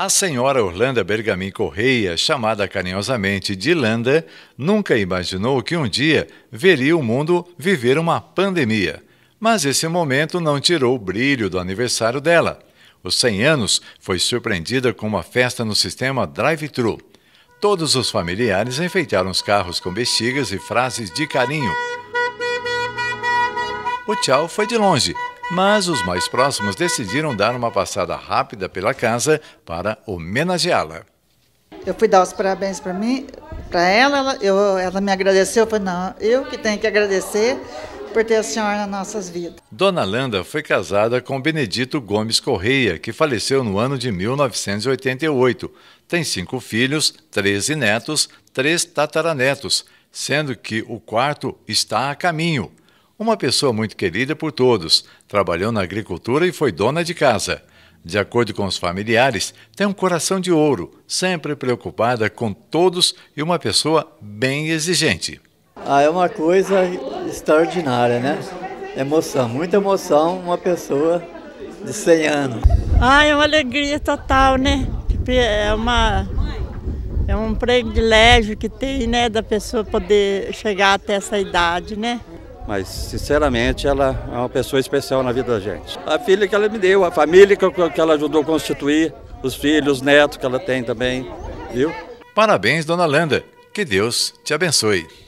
A senhora Orlando Bergamin Correia, chamada carinhosamente de Landa, nunca imaginou que um dia veria o mundo viver uma pandemia. Mas esse momento não tirou o brilho do aniversário dela. Os 100 anos foi surpreendida com uma festa no sistema drive-thru. Todos os familiares enfeitaram os carros com bexigas e frases de carinho. O tchau foi de longe, mas os mais próximos decidiram dar uma passada rápida pela casa para homenageá-la. Eu fui dar os parabéns para mim, para ela, ela, eu, ela me agradeceu, eu falei, não, eu que tenho que agradecer por ter a senhora nas nossas vidas. Dona Landa foi casada com Benedito Gomes Correia, que faleceu no ano de 1988. Tem cinco filhos, 13 netos, três tataranetos, sendo que o quarto está a caminho, uma pessoa muito querida por todos, trabalhou na agricultura e foi dona de casa. De acordo com os familiares, tem um coração de ouro, sempre preocupada com todos e uma pessoa bem exigente. Ah, é uma coisa extraordinária, né? Emoção, muita emoção, uma pessoa de 100 anos. Ah, é uma alegria total, né? É uma é um privilégio que tem, né, da pessoa poder chegar até essa idade, né? Mas, sinceramente, ela é uma pessoa especial na vida da gente. A filha que ela me deu, a família que ela ajudou a constituir, os filhos, os netos que ela tem também, viu? Parabéns, dona Landa. Que Deus te abençoe.